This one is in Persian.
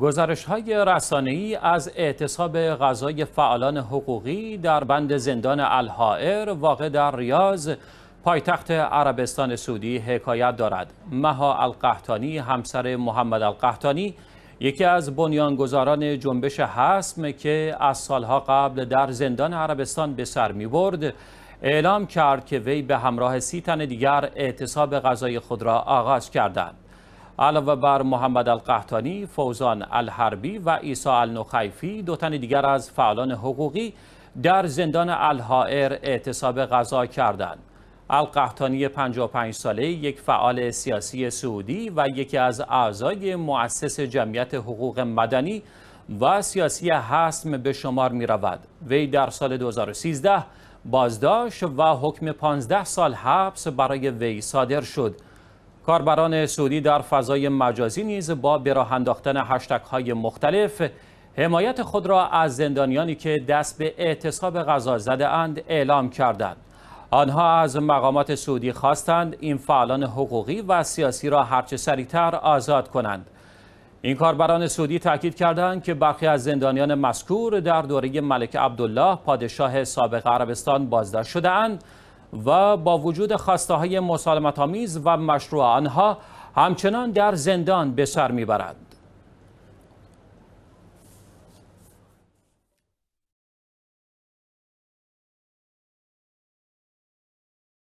گزارش های ای از اعتصاب غذای فعالان حقوقی در بند زندان الحائر واقع در ریاض پایتخت عربستان سعودی حکایت دارد مها القحطانی همسر محمد القحطانی یکی از بنیانگذاران جنبش حسم که از سالها قبل در زندان عربستان به سر می برد اعلام کرد که وی به همراه سی تن دیگر اعتصاب غذای خود را آغاز کردند علاوه بر محمد القحطانی، فوزان الحربی و عیسی النخیفی دو تن دیگر از فعالان حقوقی در زندان الحائر اعتصاب غذا کردند. القحطانی 55 ساله یک فعال سیاسی سعودی و یکی از اعضای مؤسس جمعیت حقوق مدنی و سیاسی حسم به شمار می رود. وی در سال 2013 بازداشت و حکم 15 سال حبس برای وی صادر شد. کاربران سعودی در فضای مجازی نیز با براه انداختن هشتک های مختلف حمایت خود را از زندانیانی که دست به اعتصاب غذا زده اند اعلام کردند. آنها از مقامات سعودی خواستند این فعالان حقوقی و سیاسی را هرچه سریعتر آزاد کنند. این کاربران سعودی تاکید کردند که برخی از زندانیان مذکور در دوره ملک عبدالله پادشاه سابق عربستان بازداشت اند و با وجود خواسته های و مشروع آنها همچنان در زندان به سر میبرند.